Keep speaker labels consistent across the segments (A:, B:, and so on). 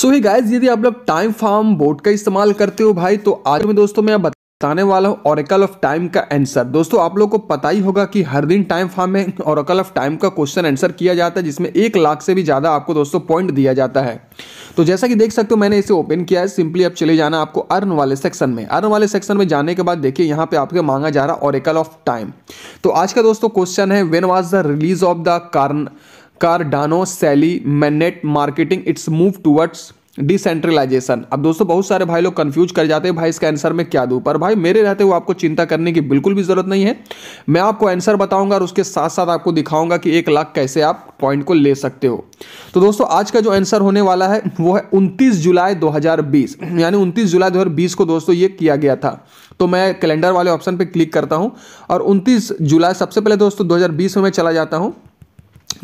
A: सो ही guys यदि आप लोग टाइम फार्म बोर्ड का इस्तेमाल करते हो भाई तो आज में दोस्तों मैं बता बताने वाला हूँ ऑरिकल ऑफ टाइम का आंसर दोस्तों आप लोगों को पता ही होगा कि हर दिन टाइम फार्म में ऑरिकल ऑफ टाइम का क्वेश्चन आंसर किया जाता है जिसमें एक लाख से भी ज़्यादा आपको दोस्तों पॉइंट दिया जाता है तो जैसा कि देख सकते हो मैंने इसे ओपन किया है सिंपली अब चले जाना आपको अर्न वाले सेक्शन में अर्न वाले सेक्शन में जाने के बाद देखिए यहाँ पे आपके मांगा जा रहा है ऑरिकल ऑफ टाइम तो आज का दोस्तों क्वेश्चन है when was the release of the corn Cardano Shelley mainnet marketing its move towards decentralisation अब दोस्तों बहुत सारे भाई लोग कंफ्यूज कर जाते हैं भाई इसका आंसर मैं क्या दूं पर भाई मेरे रहते हुए आपको चिंता करने की बिल्कुल भी ज़रूरत नहीं है मैं आपको आंसर बताऊंगा और उसके साथ साथ आपको दिखाऊंगा कि एक लाख कैसे आप पॉइंट को ले सकते हो तो दोस्तों आज का जो आंसर होने वाला है वो है उनतीस जुलाई बीस यानी उनतीस जुलाई बीस को दोस्तों ये किया गया था तो मैं कैलेंडर वाले ऑप्शन पर क्लिक करता हूँ और उनतीस जुलाई सबसे पहले दोस्तों बीस में मैं चला जाता हूँ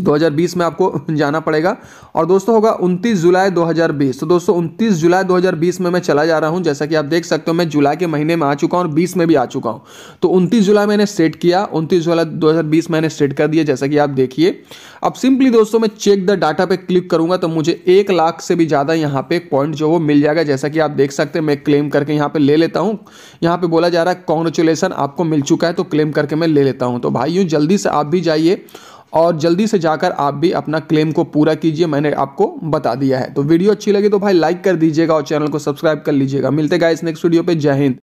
A: 2020 में आपको जाना पड़ेगा और दोस्तों होगा 29 जुलाई 2020 तो दोस्तों 29 जुलाई 2020 में मैं चला जा रहा हूं जैसा कि आप देख सकते हो मैं जुलाई के महीने में आ चुका हूं और 20 में भी आ चुका हूं तो 29 जुलाई मैंने सेट किया 29 जुलाई 2020 मैंने सेट कर दिया जैसा कि आप देखिए अब सिंपली दोस्तों मैं चेक द डाटा पर क्लिक करूँगा तो मुझे एक लाख से भी ज़्यादा यहाँ पे पॉइंट जो वो मिल जाएगा जैसा कि आप देख सकते हैं मैं क्लेम करके यहाँ पर ले लेता हूँ यहाँ पर बोला जा रहा है कॉन्ग्रेचुलेसन आपको मिल चुका है तो क्लेम करके मैं ले लेता हूँ तो भाई जल्दी से आप भी जाइए और जल्दी से जाकर आप भी अपना क्लेम को पूरा कीजिए मैंने आपको बता दिया है तो वीडियो अच्छी लगी तो भाई लाइक कर दीजिएगा और चैनल को सब्सक्राइब कर लीजिएगा मिलते गाइस नेक्स्ट वीडियो पे जय हिंद